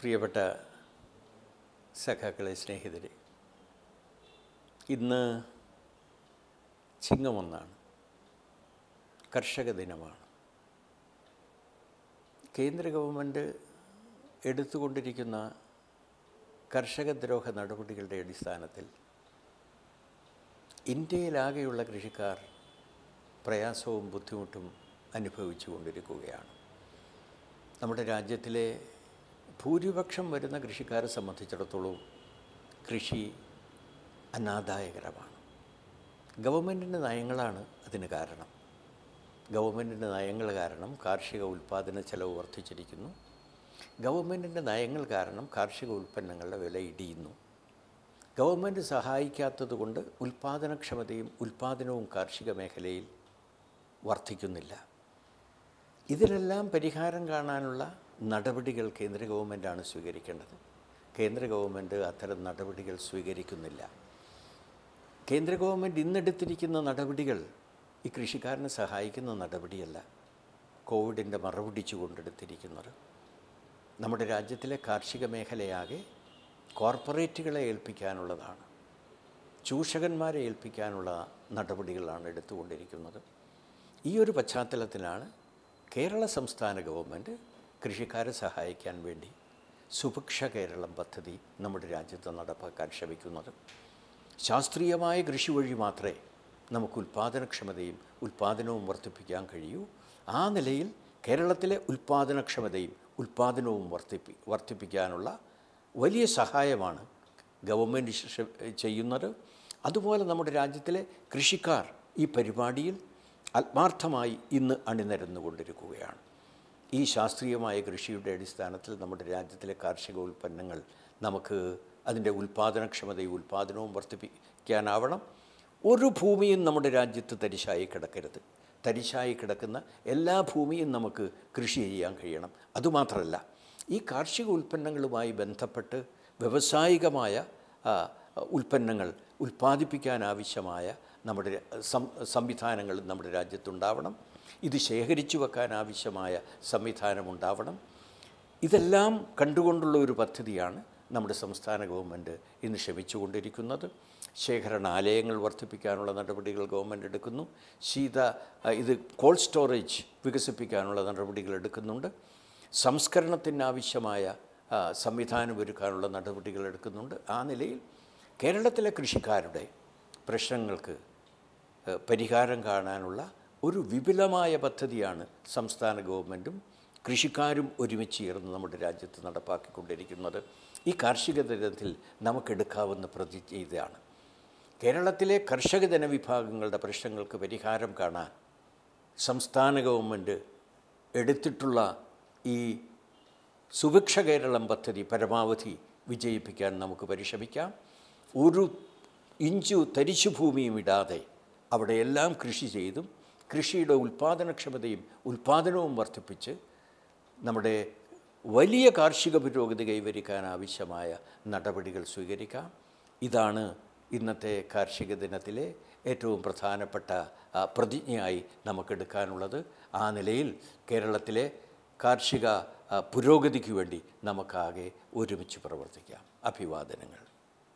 പ്രിയപ്പെട്ട സഖാക്കളെ സ്നേഹിതരെ ഇന്ന് ചിങ്ങമൊന്നാണ് കർഷക ദിനമാണ് കേന്ദ്ര ഗവൺമെൻറ് എടുത്തുകൊണ്ടിരിക്കുന്ന കർഷകദ്രോഹ നടപടികളുടെ അടിസ്ഥാനത്തിൽ ഇന്ത്യയിലാകെയുള്ള കൃഷിക്കാർ പ്രയാസവും ബുദ്ധിമുട്ടും അനുഭവിച്ചു കൊണ്ടിരിക്കുകയാണ് നമ്മുടെ രാജ്യത്തിലെ ഭൂരിപക്ഷം വരുന്ന കൃഷിക്കാരെ സംബന്ധിച്ചിടത്തോളം കൃഷി അനാദായകരമാണ് ഗവൺമെൻറ്റിൻ്റെ നയങ്ങളാണ് അതിന് കാരണം ഗവൺമെൻറ്റിൻ്റെ നയങ്ങൾ കാരണം കാർഷിക ഉൽപ്പാദന ചെലവ് വർദ്ധിച്ചിരിക്കുന്നു ഗവൺമെൻറ്റിൻ്റെ നയങ്ങൾ കാരണം കാർഷിക ഉൽപ്പന്നങ്ങളുടെ വില ഇടിയുന്നു ഗവൺമെൻറ് സഹായിക്കാത്തതുകൊണ്ട് ഉൽപ്പാദനക്ഷമതയും ഉൽപ്പാദനവും കാർഷിക മേഖലയിൽ വർദ്ധിക്കുന്നില്ല ഇതിനെല്ലാം പരിഹാരം കാണാനുള്ള നടപടികൾ കേന്ദ്ര ഗവൺമെൻറ്റാണ് സ്വീകരിക്കേണ്ടത് കേന്ദ്ര ഗവൺമെൻറ് അത്തരം നടപടികൾ സ്വീകരിക്കുന്നില്ല കേന്ദ്ര ഗവൺമെൻറ് ഇന്നെടുത്തിരിക്കുന്ന നടപടികൾ ഈ കൃഷിക്കാരനെ സഹായിക്കുന്ന നടപടിയല്ല കോവിഡിൻ്റെ മറപിടിച്ചു കൊണ്ടെടുത്തിരിക്കുന്നത് നമ്മുടെ രാജ്യത്തിലെ കാർഷിക മേഖലയാകെ കോർപ്പറേറ്റുകളെ ഏൽപ്പിക്കാനുള്ളതാണ് ചൂഷകന്മാരെ ഏൽപ്പിക്കാനുള്ള നടപടികളാണ് എടുത്തുകൊണ്ടിരിക്കുന്നത് ഈ ഒരു പശ്ചാത്തലത്തിലാണ് കേരള സംസ്ഥാന ഗവൺമെൻറ് കൃഷിക്കാരെ സഹായിക്കാൻ വേണ്ടി സുഭിക്ഷ കേരളം പദ്ധതി നമ്മുടെ രാജ്യത്ത് നടപ്പാക്കാൻ ശ്രമിക്കുന്നത് ശാസ്ത്രീയമായ കൃഷി വഴി മാത്രമേ നമുക്ക് ഉൽപ്പാദനക്ഷമതയും ഉൽപ്പാദനവും വർദ്ധിപ്പിക്കാൻ കഴിയൂ ആ നിലയിൽ കേരളത്തിലെ ഉൽപ്പാദനക്ഷമതയും ഉൽപ്പാദനവും വർദ്ധിപ്പി വർദ്ധിപ്പിക്കാനുള്ള വലിയ സഹായമാണ് ഗവൺമെൻറ് ചെയ്യുന്നത് അതുപോലെ നമ്മുടെ രാജ്യത്തിലെ കൃഷിക്കാർ ഈ പരിപാടിയിൽ ആത്മാർത്ഥമായി ഇന്ന് അണിനിരന്നുകൊണ്ടിരിക്കുകയാണ് ഈ ശാസ്ത്രീയമായ കൃഷിയുടെ അടിസ്ഥാനത്തിൽ നമ്മുടെ രാജ്യത്തിലെ കാർഷിക ഉൽപ്പന്നങ്ങൾ നമുക്ക് അതിൻ്റെ ഉൽപ്പാദനക്ഷമതയും ഉൽപ്പാദനവും വർദ്ധിപ്പിക്കാനാവണം ഒരു ഭൂമിയും നമ്മുടെ രാജ്യത്ത് തരിശായി കിടക്കരുത് തരിശായി കിടക്കുന്ന എല്ലാ ഭൂമിയും നമുക്ക് കൃഷി ചെയ്യാൻ കഴിയണം അതുമാത്രമല്ല ഈ കാർഷിക ഉൽപ്പന്നങ്ങളുമായി ബന്ധപ്പെട്ട് വ്യവസായികമായ ഉൽപ്പന്നങ്ങൾ ഉൽപ്പാദിപ്പിക്കാനാവശ്യമായ നമ്മുടെ സംവിധാനങ്ങൾ നമ്മുടെ രാജ്യത്തുണ്ടാവണം ഇത് ശേഖരിച്ചു വെക്കാൻ ആവശ്യമായ സംവിധാനമുണ്ടാവണം ഇതെല്ലാം കണ്ടുകൊണ്ടുള്ള ഒരു പദ്ധതിയാണ് നമ്മുടെ സംസ്ഥാന ഗവൺമെൻറ് ഇന്ന് ശ്രമിച്ചുകൊണ്ടിരിക്കുന്നത് ശേഖരണാലയങ്ങൾ വർദ്ധിപ്പിക്കാനുള്ള നടപടികൾ ഗവൺമെൻറ് എടുക്കുന്നു ശീത ഇത് കോൾഡ് സ്റ്റോറേജ് വികസിപ്പിക്കാനുള്ള നടപടികൾ എടുക്കുന്നുണ്ട് സംസ്കരണത്തിനാവശ്യമായ സംവിധാനം ഒരുക്കാനുള്ള നടപടികൾ എടുക്കുന്നുണ്ട് ആ നിലയിൽ കേരളത്തിലെ കൃഷിക്കാരുടെ പ്രശ്നങ്ങൾക്ക് പരിഹാരം കാണാനുള്ള ഒരു വിപുലമായ പദ്ധതിയാണ് സംസ്ഥാന ഗവൺമെൻറ്റും കൃഷിക്കാരും ഒരുമിച്ച് ചേർന്ന് നമ്മുടെ രാജ്യത്ത് നടപ്പാക്കിക്കൊണ്ടിരിക്കുന്നത് ഈ കാർഷിക ദിനത്തിൽ നമുക്കെടുക്കാവുന്ന പ്രതിജ്ഞ ഇതാണ് കേരളത്തിലെ കർഷക ജനവിഭാഗങ്ങളുടെ പ്രശ്നങ്ങൾക്ക് പരിഹാരം കാണാൻ സംസ്ഥാന ഗവൺമെൻറ് എടുത്തിട്ടുള്ള ഈ സുഭിക്ഷ കേരളം പദ്ധതി പരമാവധി വിജയിപ്പിക്കാൻ നമുക്ക് പരിശ്രമിക്കാം ഒരു ഇഞ്ചു തരിശു ഭൂമിയും ഇടാതെ അവിടെയെല്ലാം കൃഷി ചെയ്തും കൃഷിയുടെ ഉൽപ്പാദനക്ഷമതയും ഉൽപ്പാദനവും വർദ്ധിപ്പിച്ച് നമ്മുടെ വലിയ കാർഷിക പുരോഗതി കൈവരിക്കാൻ ആവശ്യമായ നടപടികൾ സ്വീകരിക്കാം ഇതാണ് ഇന്നത്തെ കാർഷിക ദിനത്തിലെ ഏറ്റവും പ്രധാനപ്പെട്ട പ്രതിജ്ഞയായി നമുക്കെടുക്കാനുള്ളത് ആ നിലയിൽ കേരളത്തിലെ കാർഷിക പുരോഗതിക്ക് വേണ്ടി നമുക്കാകെ ഒരുമിച്ച് പ്രവർത്തിക്കാം അഭിവാദനങ്ങൾ